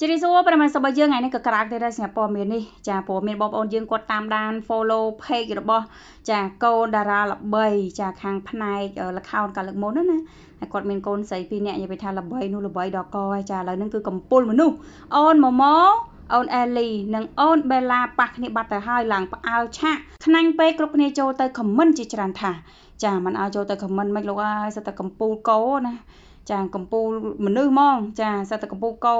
ជារីសួរប្រិមត្តរបស់យើងថ្ងៃនេះក៏ក្រៅទៅដែរសិង្ហព័រមាននេះចាព្រោះមានបងប្អូនយើងគាត់តាមដាន follow page របស់ ចាកូនតារាល្បី ចា ខាងផ្នែកលខោនកាលលើកមុនណាហើយគាត់មានកូនស្រីពីរនាក់និយាយថាល្បីនោះល្បីដល់កហើយចាឥឡូវហ្នឹងគឺកំពូលមនុស្សអូនម៉ម៉ូអូនអេលីនិងអូនបេឡាប៉ះគ្នាបាត់ទៅហើយឡើងផ្អើលឆាក់ខ្នាញ់ពេកគ្រប់គ្នាចូលទៅខមមិនជាច្រើនថាចាមិនឲ្យចូលទៅខមមិនមិនលោកអើយសិតតែកំពូលកោណាចាកំពូលមនុស្សហ្មងចាសិតតែកំពូលកោ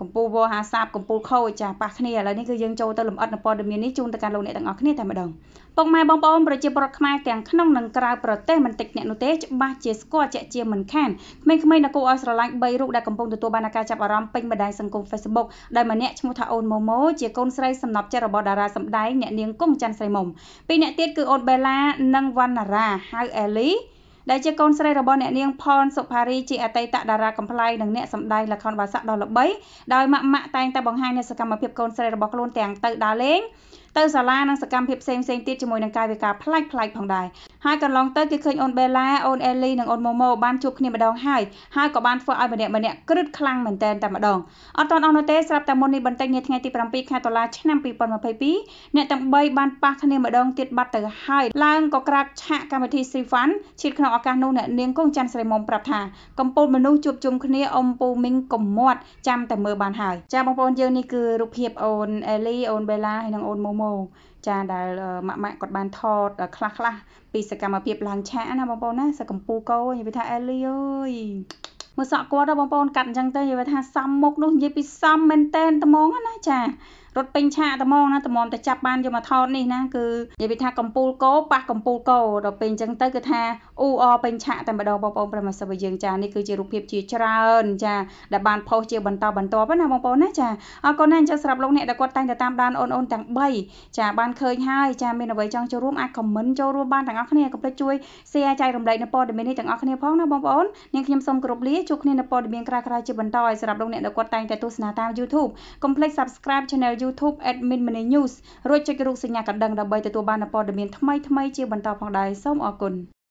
កម្ពុជាវោហាសាបកម្ពុជាខូចចាប៉ះគ្នាឥឡូវនេះគឺយើងចូលទៅលំអិតនៅព័ត៌មាននេះជូនទៅកាន់លោកអ្នកទាំងអស់គ្នាតែម្ដងពុកម៉ែបងប្អូនប្រជាពលរដ្ឋខ្មែរទាំងក្នុងនិងក្រៅប្រទេសមិនតិចអ្នកនោះទេច្បាស់ជាស្គាល់ជាក់ជាមិនខាន ក្មេងៗនៅគូឲ្យស្រឡាញ់3រូបដែលកំពុងទទួលបានការចាប់អារម្មណ៍ពេញបណ្ដាញសង្គម Facebook ដែលម្នាក់ឈ្មោះថាអូនម៉ូម៉ូជាកូនស្រីសំណប់ចិត្តរបស់តារាសម្ដែងអ្នកនាងគុំច័ន្ទស្រីមុំពីរអ្នកទៀតគឺអូនបេឡានិងវណ្ណារាហៅអេលីដែលជាកូនស្រីរបស់អ្នកនាងផនសុផារីជាអតីតតារាកំប្លែងនិងអ្នកសម្ដែងល្ខោនបាសាក់ដ៏ល្បីដោយម៉ាក់ម៉ាក់តែងតែបង្ហាញនូវសកម្មភាពកូនស្រីរបស់ខ្លួនទាំងទៅដើរលេងទៅសាលានិងសកម្មភាពផ្សេងៗទៀតជាមួយនឹងកាយវិការប្លែកៗផងដែរហើយកន្លងទៅគេឃើញអូនបេឡាអូនអេលីនិងអូនម៉ូម៉ូបានជួបគ្នាម្ដងហើយហើយក៏បានធ្វើឲ្យម្នាក់ម្នាក់ក្រឹតខ្លាំងមែនទែនតែម្ដងអត់តន់អស់នោះទេស្រាប់តែមុននេះបន្តិចនាថ្ងៃទី7ខែតុលាឆ្នាំ2022អ្នកទាំង3បានប៉ះគ្នាម្ដងទៀតបាត់ទៅហើយឡើងក៏ក្រាបឆាកកម្មវិធី Sivan ឈៀតក្នុងឱកាសនោះអ្នកនាងកុងច័ន្ទស្រីមុំប្រាប់ថាកំពូលមនុស្សជួបជុំគ្នាអ៊ំពូមីងកំមាត់ចាំតែមើលបានហើយចាបងប្អូនយើងនេះគឺរូបភាពអូនអេលីអូនបេឡាហើយនិងអូនម៉ូម៉ូមកចាដែលម៉ាក់ម៉ាក់គាត់បានថតខ្លះខ្លះពីសកម្មភាពឡើងឆាកណាបងប្អូនណាសកម្ពូកោនិយាយថាអេលីអើយមើលសក់គាត់បងប្អូនកាត់អញ្ចឹងទៅនិយាយថាសំមុខនោះនិយាយពីសំមែនតែនត្មងណាចារត់ពេញឆាកត្មងណាត្មងតែចាប់បានយកមកថតនេះណាគឺនិយាយថាកំពូលកោប៉ះកំពូលកោដល់ពេលអញ្ចឹងទៅគឺថាអ៊ូអពេញឆាកតែម្ដងបងប្អូនប្រិមសិបយើងចានេះគឺជារូបភាពជាច្រើនចាដែលបានផុសជាបន្តបន្ទាប់ណាបងប្អូនណាចាអរគុណណាអញ្ចឹងសម្រាប់លោកអ្នកដែលគាត់តែងតែតាមដានអូនអូនទាំង3ចាបានឃើញហើយចាមានអ្វីចង់ចូលរួមអាចខមមិនចូលរួមបានទាំងអស់គ្នាកុំភ្លេចជួយ share ចែករំលែកនៅព័ត៌មាននេះទាំងអស់គ្នាផងណាបងប្អូននាងខ្ញុំសូមគោរពលាជួបគ្នានៅព័ត៌មានក្រោយៗជាបន្តឲ្យសម្រាប់លោកអ្នកដែលគាត់តែងតែទស្សនាតាម YouTube កុំភ្លេច Subscribe Channel YouTube Admin Money News រួចចុចរូបសញ្ញាកណ្ដឹងដើម្បីទទួលបាននូវព័ត៌មានថ្មីៗជាបន្តផងដែរសូមអរគុណ។